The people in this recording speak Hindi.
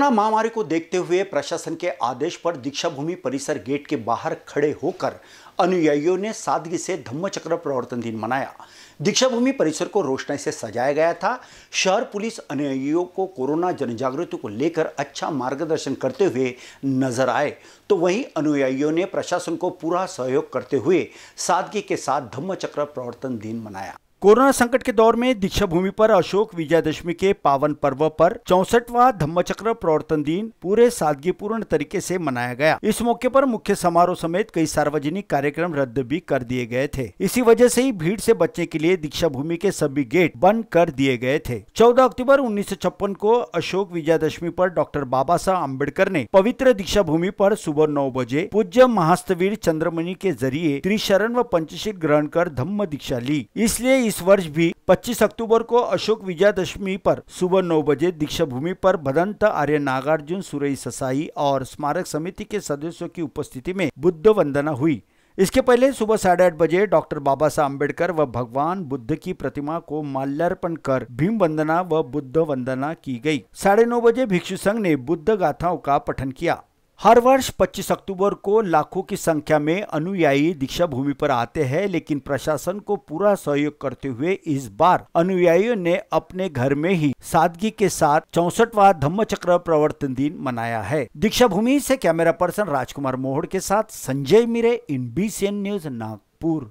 कोरोना महामारी को देखते हुए प्रशासन के आदेश पर दीक्षा भूमि परिसर गेट के बाहर खड़े होकर अनुयायियों ने सादगी से धम्मचक्र प्रवर्तन दिन मनाया दीक्षा भूमि परिसर को रोशनाई से सजाया गया था शहर पुलिस अनुयायियों को कोरोना जनजागृति को लेकर अच्छा मार्गदर्शन करते हुए नजर आए तो वहीं अनुयायियों ने प्रशासन को पूरा सहयोग करते हुए सादगी के साथ धम्मचक्र प्रवर्तन दिन मनाया कोरोना संकट के दौर में दीक्षा भूमि पर अशोक विजयादशमी के पावन पर्व पर चौसठवा धम्मचक्र प्रवर्तन दिन पूरे सादगीपूर्ण तरीके से मनाया गया इस मौके पर मुख्य समारोह समेत कई सार्वजनिक कार्यक्रम रद्द भी कर दिए गए थे इसी वजह से ही भीड़ से बचने के लिए दीक्षा भूमि के सभी गेट बंद कर दिए गए थे चौदह अक्टूबर उन्नीस को अशोक विजयादशमी आरोप डॉक्टर बाबा साहब अम्बेडकर ने पवित्र दीक्षा भूमि आरोप सुबह नौ बजे पूज्य महास्तवीर चंद्रमणि के जरिए त्रिशरण व पंचशील ग्रहण कर धम्म दीक्षा ली इसलिए इस वर्ष भी 25 अक्टूबर को अशोक विजयादशमी पर सुबह नौ बजे दीक्षा भूमि पर भदंत आर्य नागार्जुन सुरई ससाई और स्मारक समिति के सदस्यों की उपस्थिति में बुद्ध वंदना हुई इसके पहले सुबह साढ़े आठ बजे डॉक्टर बाबा साहब अम्बेडकर व भगवान बुद्ध की प्रतिमा को माल्यार्पण कर भीम वंदना व बुद्ध वंदना की गई। साढ़े नौ बजे भिक्षु संघ ने बुद्ध गाथाओं का पठन किया हर वर्ष 25 अक्टूबर को लाखों की संख्या में अनुयायी दीक्षा भूमि पर आते हैं लेकिन प्रशासन को पूरा सहयोग करते हुए इस बार अनुयायियों ने अपने घर में ही सादगी के साथ चौसठवा धम्म चक्र प्रवर्तन दिन मनाया है दीक्षा भूमि से कैमरा पर्सन राजकुमार मोहड़ के साथ Sanjay Mire in B news Nagpur